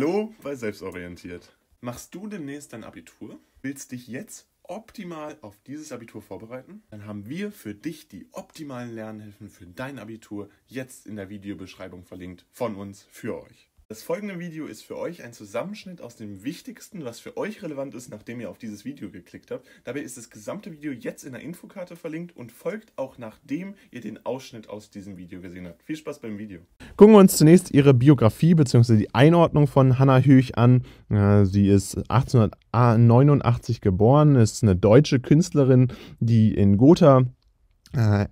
Hallo bei Selbstorientiert. Machst du demnächst dein Abitur? Willst dich jetzt optimal auf dieses Abitur vorbereiten? Dann haben wir für dich die optimalen Lernhilfen für dein Abitur jetzt in der Videobeschreibung verlinkt von uns für euch. Das folgende Video ist für euch ein Zusammenschnitt aus dem Wichtigsten, was für euch relevant ist, nachdem ihr auf dieses Video geklickt habt. Dabei ist das gesamte Video jetzt in der Infokarte verlinkt und folgt auch nachdem ihr den Ausschnitt aus diesem Video gesehen habt. Viel Spaß beim Video. Gucken wir uns zunächst ihre Biografie bzw. die Einordnung von Hannah Höch an. Äh, sie ist 1889 geboren, ist eine deutsche Künstlerin, die in Gotha äh,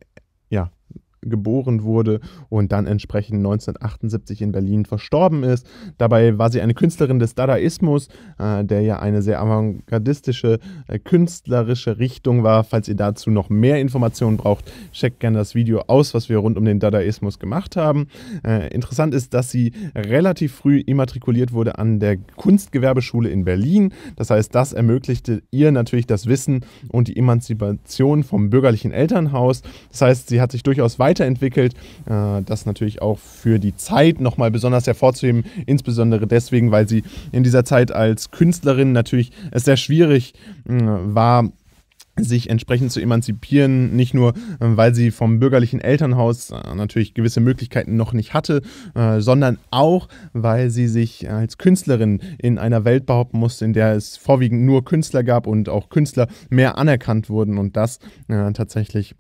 geboren wurde und dann entsprechend 1978 in Berlin verstorben ist. Dabei war sie eine Künstlerin des Dadaismus, äh, der ja eine sehr avantgardistische äh, künstlerische Richtung war. Falls ihr dazu noch mehr Informationen braucht, checkt gerne das Video aus, was wir rund um den Dadaismus gemacht haben. Äh, interessant ist, dass sie relativ früh immatrikuliert wurde an der Kunstgewerbeschule in Berlin. Das heißt, das ermöglichte ihr natürlich das Wissen und die Emanzipation vom bürgerlichen Elternhaus. Das heißt, sie hat sich durchaus weit weiterentwickelt. Äh, das natürlich auch für die Zeit nochmal besonders hervorzuheben, insbesondere deswegen, weil sie in dieser Zeit als Künstlerin natürlich es sehr schwierig hm, war, sich entsprechend zu emanzipieren, nicht nur, äh, weil sie vom bürgerlichen Elternhaus äh, natürlich gewisse Möglichkeiten noch nicht hatte, sondern auch, weil sie sich als Künstlerin in einer Welt behaupten musste, in der es vorwiegend nur Künstler gab und auch Künstler mehr anerkannt wurden und das tatsächlich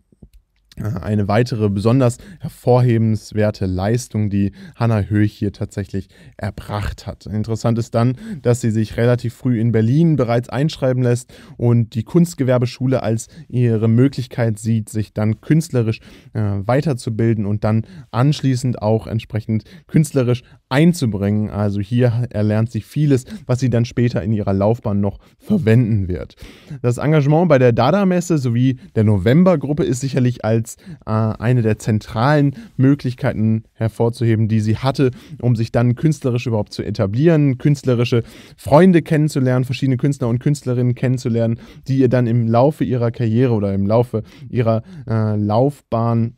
eine weitere besonders hervorhebenswerte Leistung, die Hannah Höch hier tatsächlich erbracht hat. Interessant ist dann, dass sie sich relativ früh in Berlin bereits einschreiben lässt und die Kunstgewerbeschule als ihre Möglichkeit sieht, sich dann künstlerisch äh, weiterzubilden und dann anschließend auch entsprechend künstlerisch einzubringen. Also hier erlernt sie vieles, was sie dann später in ihrer Laufbahn noch verwenden wird. Das Engagement bei der Dada-Messe sowie der November-Gruppe ist sicherlich als als äh, eine der zentralen Möglichkeiten hervorzuheben, die sie hatte, um sich dann künstlerisch überhaupt zu etablieren, künstlerische Freunde kennenzulernen, verschiedene Künstler und Künstlerinnen kennenzulernen, die ihr dann im Laufe ihrer Karriere oder im Laufe ihrer äh, Laufbahn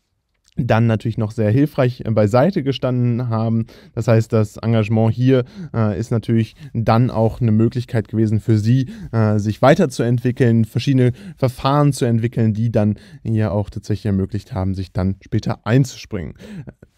dann natürlich noch sehr hilfreich äh, beiseite gestanden haben. Das heißt, das Engagement hier äh, ist natürlich dann auch eine Möglichkeit gewesen für sie, äh, sich weiterzuentwickeln, verschiedene Verfahren zu entwickeln, die dann hier auch tatsächlich ermöglicht haben, sich dann später einzuspringen.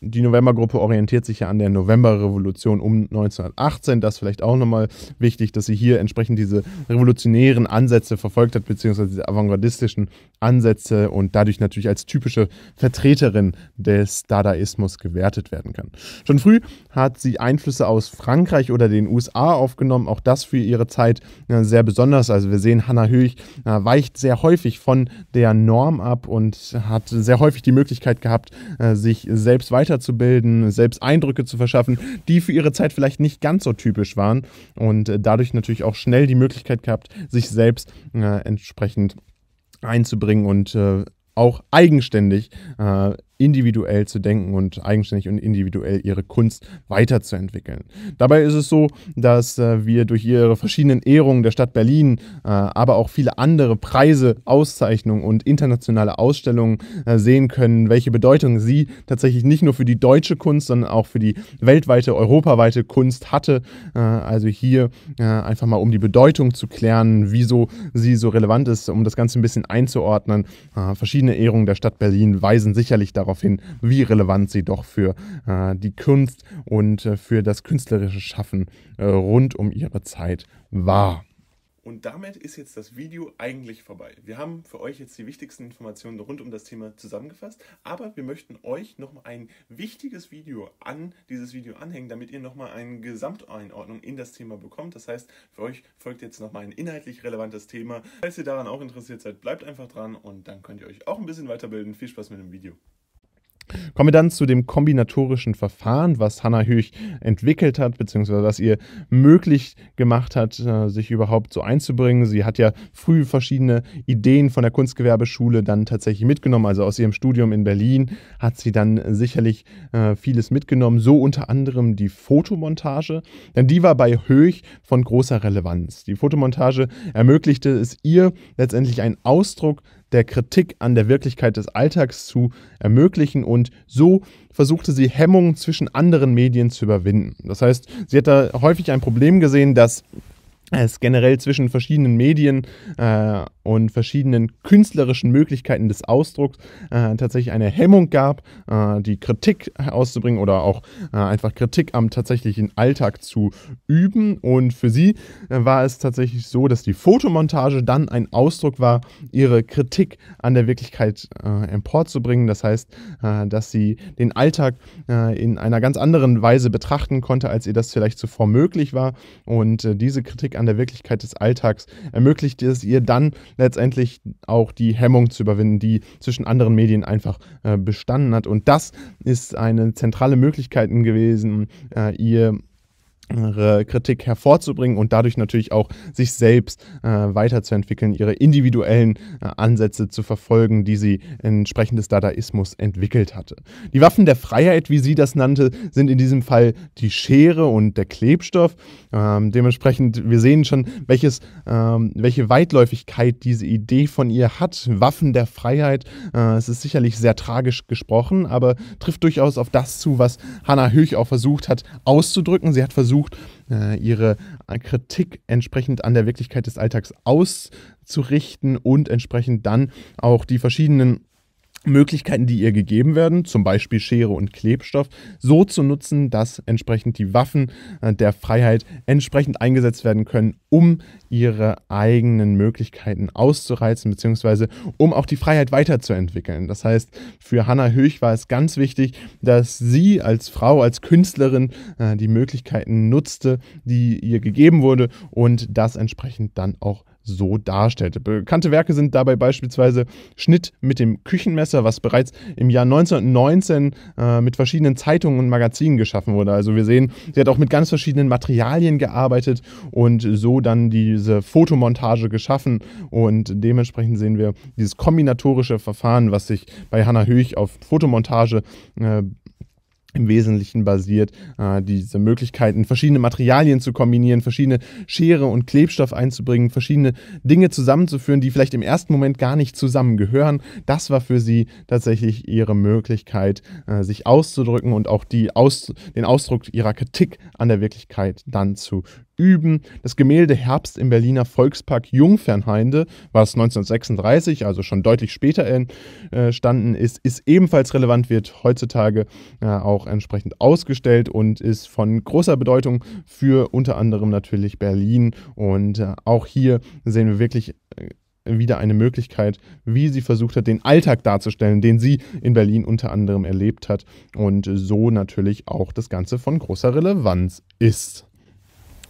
Die Novembergruppe orientiert sich ja an der Novemberrevolution um 1918. Das ist vielleicht auch nochmal wichtig, dass sie hier entsprechend diese revolutionären Ansätze verfolgt hat, beziehungsweise diese avantgardistischen Ansätze und dadurch natürlich als typische Vertreterin des Dadaismus gewertet werden kann. Schon früh hat sie Einflüsse aus Frankreich oder den USA aufgenommen, auch das für ihre Zeit äh, sehr besonders. Also wir sehen, Hannah Höch äh, weicht sehr häufig von der Norm ab und hat sehr häufig die Möglichkeit gehabt, äh, sich selbst weiterzubilden, selbst Eindrücke zu verschaffen, die für ihre Zeit vielleicht nicht ganz so typisch waren und dadurch natürlich auch schnell die Möglichkeit gehabt, sich selbst entsprechend einzubringen und äh, auch eigenständig äh, individuell zu denken und eigenständig und individuell ihre Kunst weiterzuentwickeln. Dabei ist es so, dass äh, wir durch ihre verschiedenen Ehrungen der Stadt Berlin, äh, aber auch viele andere Preise, Auszeichnungen und internationale Ausstellungen äh, sehen können, welche Bedeutung sie tatsächlich nicht nur für die deutsche Kunst, sondern auch für die weltweite, europaweite Kunst hatte. Äh, also hier äh, einfach mal, um die Bedeutung zu klären, wieso sie so relevant ist, um das Ganze ein bisschen einzuordnen. Äh, verschiedene Ehrungen der Stadt Berlin weisen sicherlich darauf, darauf hin, wie relevant sie doch für äh, die Kunst und äh, für das künstlerische Schaffen äh, rund um ihre Zeit war. Und damit ist jetzt das Video eigentlich vorbei. Wir haben für euch jetzt die wichtigsten Informationen rund um das Thema zusammengefasst, aber wir möchten euch noch ein wichtiges Video an dieses Video anhängen, damit ihr nochmal eine Gesamteinordnung in das Thema bekommt. Das heißt, für euch folgt jetzt nochmal ein inhaltlich relevantes Thema. Falls ihr daran auch interessiert seid, bleibt einfach dran und dann könnt ihr euch auch ein bisschen weiterbilden. Viel Spaß mit dem Video. Kommen wir dann zu dem kombinatorischen Verfahren, was Hannah Höch entwickelt hat, beziehungsweise was ihr möglich gemacht hat, äh, sich überhaupt so einzubringen. Sie hat ja früh verschiedene Ideen von der Kunstgewerbeschule dann tatsächlich mitgenommen. Also aus ihrem Studium in Berlin hat sie dann sicherlich äh, vieles mitgenommen, so unter anderem die Fotomontage, denn die war bei Höch von großer Relevanz. Die Fotomontage ermöglichte es ihr letztendlich einen Ausdruck der Kritik an der Wirklichkeit des Alltags zu ermöglichen und so versuchte sie Hemmungen zwischen anderen Medien zu überwinden. Das heißt, sie hat da häufig ein Problem gesehen, dass es generell zwischen verschiedenen Medien äh, und verschiedenen künstlerischen Möglichkeiten des Ausdrucks äh, tatsächlich eine Hemmung gab, äh, die Kritik auszubringen oder auch äh, einfach Kritik am tatsächlichen Alltag zu üben. Und für sie äh, war es tatsächlich so, dass die Fotomontage dann ein Ausdruck war, ihre Kritik an der Wirklichkeit äh, emporzubringen. Das heißt, dass sie den Alltag in einer ganz anderen Weise betrachten konnte, als ihr das vielleicht zuvor möglich war. Und diese Kritik an der Wirklichkeit des Alltags, ermöglicht es ihr dann letztendlich auch die Hemmung zu überwinden, die zwischen anderen Medien einfach äh, bestanden hat. Und das ist eine zentrale Möglichkeit gewesen, äh, ihr Kritik hervorzubringen und dadurch natürlich auch sich selbst äh, weiterzuentwickeln, ihre individuellen äh, Ansätze zu verfolgen, die sie entsprechend des Dadaismus entwickelt hatte. Die Waffen der Freiheit, wie sie das nannte, sind in diesem Fall die Schere und der Klebstoff. Ähm, dementsprechend, wir sehen schon, welches, ähm, welche Weitläufigkeit diese Idee von ihr hat. Waffen der Freiheit, äh, es ist sicherlich sehr tragisch gesprochen, aber trifft durchaus auf das zu, was Hannah Höch auch versucht hat auszudrücken. Sie hat versucht, versucht, äh, ihre Kritik entsprechend an der Wirklichkeit des Alltags auszurichten und entsprechend dann auch die verschiedenen Möglichkeiten, die ihr gegeben werden, zum Beispiel Schere und Klebstoff, so zu nutzen, dass entsprechend die Waffen äh, der Freiheit entsprechend eingesetzt werden können, um ihre eigenen Möglichkeiten auszureizen, beziehungsweise um auch die Freiheit weiterzuentwickeln. Das heißt, für Hannah Höch war es ganz wichtig, dass sie als Frau, als Künstlerin äh, die Möglichkeiten nutzte, die ihr gegeben wurde und das entsprechend dann auch so darstellte. Bekannte Werke sind dabei beispielsweise Schnitt mit dem Küchenmesser, was bereits im Jahr 1919 äh, mit verschiedenen Zeitungen und Magazinen geschaffen wurde. Also wir sehen, sie hat auch mit ganz verschiedenen Materialien gearbeitet und so dann diese Fotomontage geschaffen und dementsprechend sehen wir dieses kombinatorische Verfahren, was sich bei Hannah Höch auf Fotomontage äh, im Wesentlichen basiert, äh, diese Möglichkeiten, verschiedene Materialien zu kombinieren, verschiedene Schere und Klebstoff einzubringen, verschiedene Dinge zusammenzuführen, die vielleicht im ersten Moment gar nicht zusammengehören. Das war für sie tatsächlich ihre Möglichkeit, äh, sich auszudrücken und auch die Aus den Ausdruck ihrer Kritik an der Wirklichkeit dann zu üben. Das Gemälde Herbst im Berliner Volkspark Jungfernheide, was 1936, also schon deutlich später äh, entstanden ist, ist ebenfalls relevant, wird heutzutage äh, auch entsprechend ausgestellt und ist von großer Bedeutung für unter anderem natürlich Berlin. Und äh, auch hier sehen wir wirklich wieder eine Möglichkeit, wie sie versucht hat, den Alltag darzustellen, den sie in Berlin unter anderem erlebt hat und so natürlich auch das Ganze von großer Relevanz ist.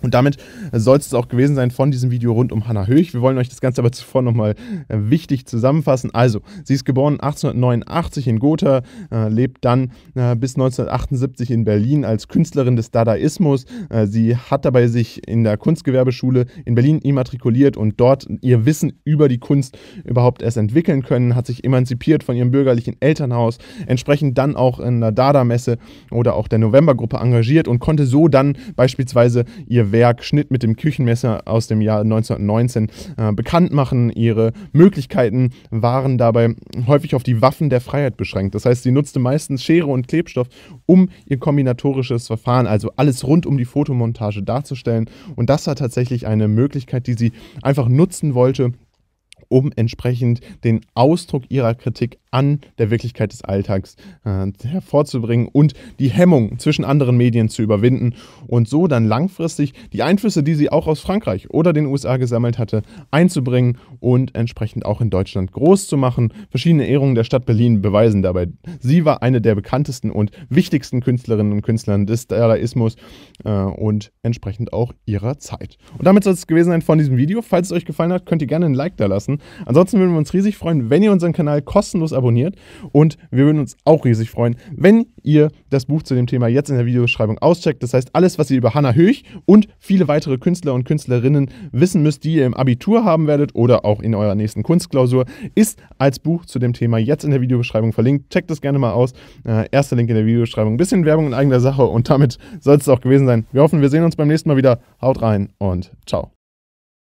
Und damit soll es auch gewesen sein von diesem Video rund um Hannah Höch. Wir wollen euch das Ganze aber zuvor nochmal äh, wichtig zusammenfassen. Also, sie ist geboren 1889 in Gotha, äh, lebt dann äh, bis 1978 in Berlin als Künstlerin des Dadaismus. Äh, sie hat dabei sich in der Kunstgewerbeschule in Berlin immatrikuliert und dort ihr Wissen über die Kunst überhaupt erst entwickeln können, hat sich emanzipiert von ihrem bürgerlichen Elternhaus, entsprechend dann auch in der Dada-Messe oder auch der Novembergruppe engagiert und konnte so dann beispielsweise ihr Werk Schnitt mit dem Küchenmesser aus dem Jahr 1919 äh, bekannt machen. Ihre Möglichkeiten waren dabei häufig auf die Waffen der Freiheit beschränkt. Das heißt, sie nutzte meistens Schere und Klebstoff, um ihr kombinatorisches Verfahren, also alles rund um die Fotomontage darzustellen. Und das war tatsächlich eine Möglichkeit, die sie einfach nutzen wollte, um entsprechend den Ausdruck ihrer Kritik an der Wirklichkeit des Alltags äh, hervorzubringen und die Hemmung zwischen anderen Medien zu überwinden und so dann langfristig die Einflüsse, die sie auch aus Frankreich oder den USA gesammelt hatte, einzubringen und entsprechend auch in Deutschland groß zu machen. Verschiedene Ehrungen der Stadt Berlin beweisen dabei. Sie war eine der bekanntesten und wichtigsten Künstlerinnen und Künstlern des Dadaismus äh, und entsprechend auch ihrer Zeit. Und damit soll es gewesen sein von diesem Video. Falls es euch gefallen hat, könnt ihr gerne ein Like da lassen. Ansonsten würden wir uns riesig freuen, wenn ihr unseren Kanal kostenlos abonniert abonniert. Und wir würden uns auch riesig freuen, wenn ihr das Buch zu dem Thema jetzt in der Videobeschreibung auscheckt. Das heißt, alles, was ihr über Hannah Höch und viele weitere Künstler und Künstlerinnen wissen müsst, die ihr im Abitur haben werdet oder auch in eurer nächsten Kunstklausur, ist als Buch zu dem Thema jetzt in der Videobeschreibung verlinkt. Checkt das gerne mal aus. Äh, erster Link in der Videobeschreibung. Ein bisschen Werbung in eigener Sache und damit soll es auch gewesen sein. Wir hoffen, wir sehen uns beim nächsten Mal wieder. Haut rein und ciao.